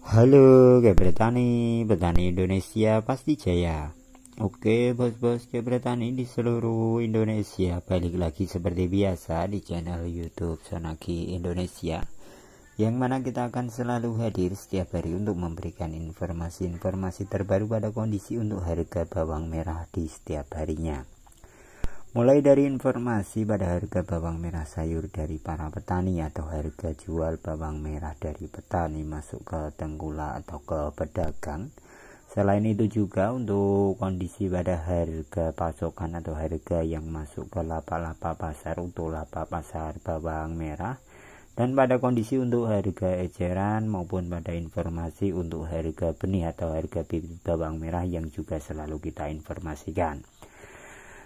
Halo Gebretani, petani Indonesia pasti jaya. Oke bos-bos Gebretani di seluruh Indonesia balik lagi seperti biasa di channel YouTube Sonaki Indonesia yang mana kita akan selalu hadir setiap hari untuk memberikan informasi-informasi terbaru pada kondisi untuk harga bawang merah di setiap harinya. Mulai dari informasi pada harga bawang merah sayur dari para petani atau harga jual bawang merah dari petani masuk ke tengkula atau ke pedagang. Selain itu juga untuk kondisi pada harga pasokan atau harga yang masuk ke lapak-lapak pasar untuk lapak pasar bawang merah dan pada kondisi untuk harga eceran maupun pada informasi untuk harga benih atau harga bibit bawang merah yang juga selalu kita informasikan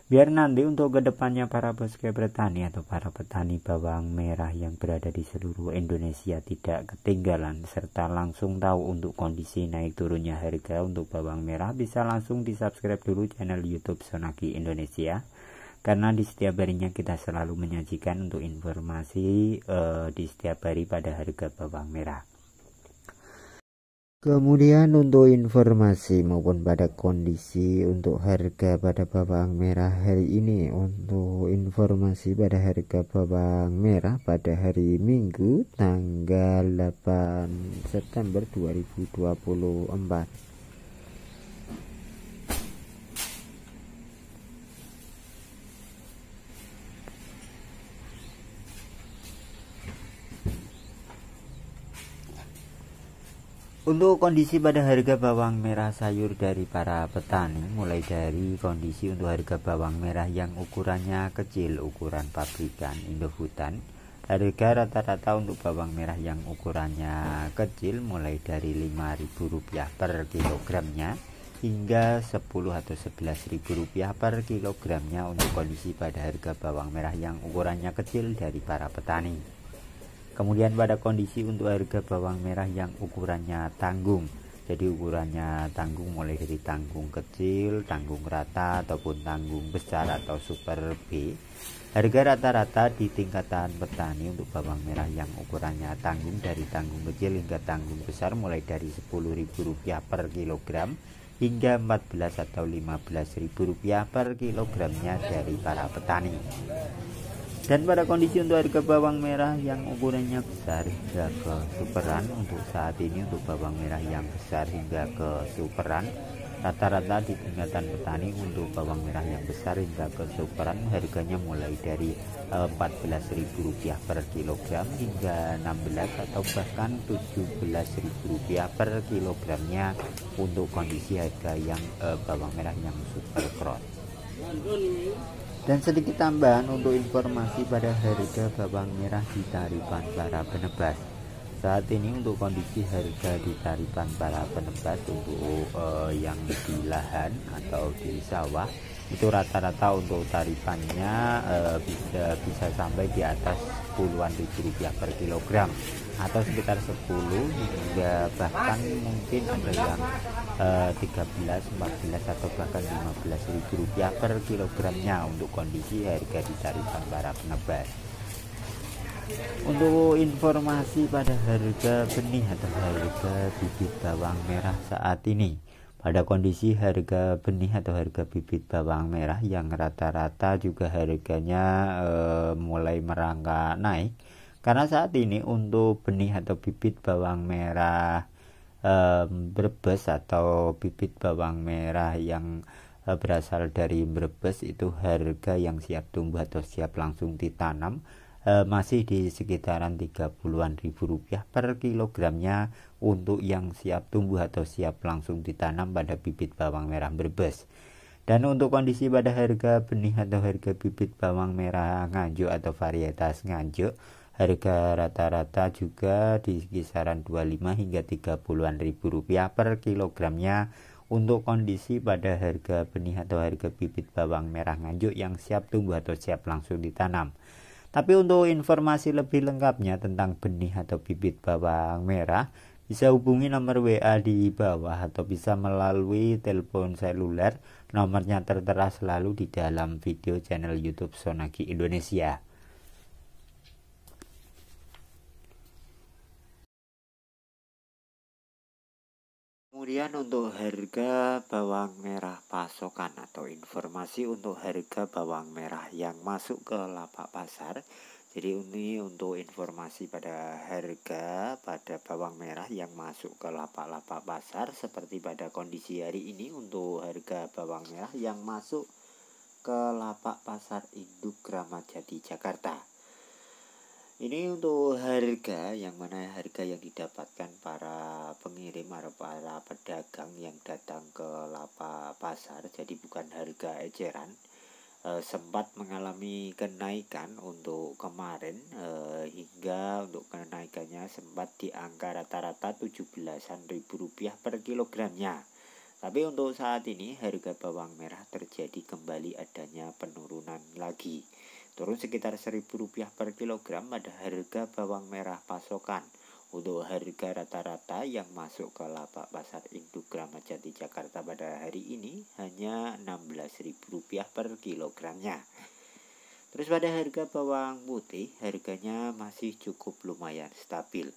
biar nanti untuk kedepannya para bosku petani atau para petani bawang merah yang berada di seluruh Indonesia tidak ketinggalan serta langsung tahu untuk kondisi naik turunnya harga untuk bawang merah bisa langsung di subscribe dulu channel YouTube Sonaki Indonesia karena di setiap harinya kita selalu menyajikan untuk informasi uh, di setiap hari pada harga bawang merah. Kemudian untuk informasi maupun pada kondisi untuk harga pada bawang merah hari ini Untuk informasi pada harga bawang merah pada hari Minggu tanggal 8 September 2024 Untuk kondisi pada harga bawang merah sayur dari para petani mulai dari kondisi untuk harga bawang merah yang ukurannya kecil ukuran pabrikan Indofutan harga rata-rata untuk bawang merah yang ukurannya kecil mulai dari Rp5.000 per kilogramnya hingga 10 atau 11.000 rupiah per kilogramnya untuk kondisi pada harga bawang merah yang ukurannya kecil dari para petani kemudian pada kondisi untuk harga bawang merah yang ukurannya tanggung jadi ukurannya tanggung mulai dari tanggung kecil tanggung rata ataupun tanggung besar atau super B harga rata-rata di tingkatan petani untuk bawang merah yang ukurannya tanggung dari tanggung kecil hingga tanggung besar mulai dari Rp10.000 per kilogram hingga 14 atau 15.000 rupiah per kilogramnya dari para petani dan pada kondisi untuk harga bawang merah yang ukurannya besar hingga ke superan untuk saat ini untuk bawang merah yang besar hingga ke superan rata-rata di tingkatan petani untuk bawang merah yang besar hingga ke superan harganya mulai dari eh, Rp14.000 per kilogram hingga 16 atau bahkan Rp17.000 per kilogramnya untuk kondisi harga yang eh, bawang merah yang super cross dan sedikit tambahan untuk informasi pada harga bawang merah di tarifan para penebas saat ini untuk kondisi harga di tarifan para penebas untuk uh, yang di lahan atau di sawah itu rata-rata untuk tarifannya uh, eh, bisa bisa sampai di atas puluhan ribu rupiah per kilogram atau sekitar 10 hingga bahkan mungkin ada yang eh, 13 14 atau bahkan 15 ribu rupiah per kilogramnya untuk kondisi harga di tarifan para penebas untuk informasi pada harga benih atau harga bibit bawang merah saat ini pada kondisi harga benih atau harga bibit bawang merah yang rata-rata juga harganya e, mulai merangkak naik karena saat ini untuk benih atau bibit bawang merah um, Brebes atau bibit bawang merah yang e, berasal dari Brebes itu harga yang siap tumbuh atau siap langsung ditanam uh, masih di sekitaran 30-an ribu rupiah per kilogramnya untuk yang siap tumbuh atau siap langsung ditanam pada bibit bawang merah Brebes. Dan untuk kondisi pada harga benih atau harga bibit bawang merah nganjuk atau varietas nganjuk harga rata-rata juga di kisaran 25 hingga 30-an ribu rupiah per kilogramnya untuk kondisi pada harga benih atau harga bibit bawang merah nganjuk yang siap tumbuh atau siap langsung ditanam. Tapi untuk informasi lebih lengkapnya tentang benih atau bibit bawang merah bisa hubungi nomor WA di bawah atau bisa melalui telepon seluler. Nomornya tertera selalu di dalam video channel YouTube Sonaki Indonesia. Kemudian untuk harga bawang merah pasokan atau informasi untuk harga bawang merah yang masuk ke lapak pasar. Jadi ini untuk informasi pada harga pada bawang merah yang masuk ke lapak-lapak pasar seperti pada kondisi hari ini untuk harga bawang merah yang masuk ke lapak pasar induk ramadjati Jakarta ini untuk harga yang mana harga yang didapatkan para pengirim atau para pedagang yang datang ke lapak pasar jadi bukan harga eceran e, sempat mengalami kenaikan untuk kemarin e, hingga untuk kenaikannya sempat di angka rata-rata 17-an ribu rupiah per kilogramnya tapi untuk saat ini harga bawang merah terjadi kembali adanya penurunan lagi turun sekitar Rp1.000 per kilogram pada harga bawang merah pasokan. Untuk harga rata-rata yang masuk ke lapak pasar induk Kramajati Jakarta pada hari ini hanya Rp16.000 per kilogramnya. Terus pada harga bawang putih harganya masih cukup lumayan stabil.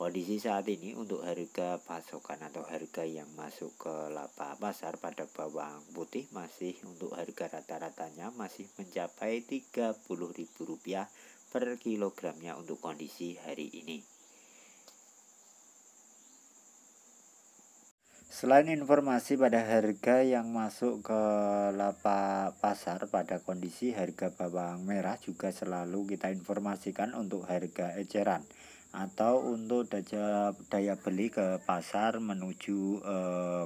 Kondisi saat ini untuk harga pasokan atau harga yang masuk ke laba pasar pada bawang putih masih untuk harga rata-ratanya masih mencapai Rp30.000 per kilogramnya untuk kondisi hari ini. Selain informasi pada harga yang masuk ke lapak pasar pada kondisi harga bawang merah juga selalu kita informasikan untuk harga eceran atau untuk daya, daya beli ke pasar menuju e,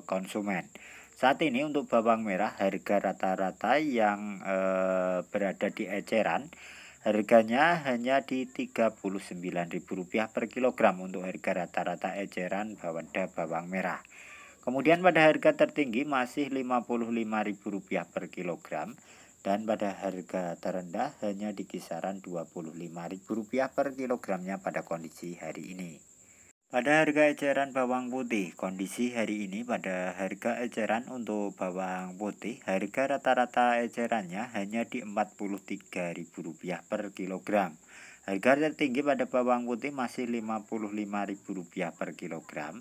konsumen. Saat ini untuk bawang merah harga rata-rata yang e, berada di eceran harganya hanya di Rp39.000 per kilogram untuk harga rata-rata eceran bawada bawang merah. Kemudian pada harga tertinggi masih Rp55.000 per kilogram dan pada harga terendah hanya di kisaran Rp25.000 per kilogramnya pada kondisi hari ini. Pada harga eceran bawang putih, kondisi hari ini pada harga eceran untuk bawang putih, harga rata-rata ecerannya hanya di Rp43.000 per kilogram. Harga tertinggi pada bawang putih masih Rp55.000 per kilogram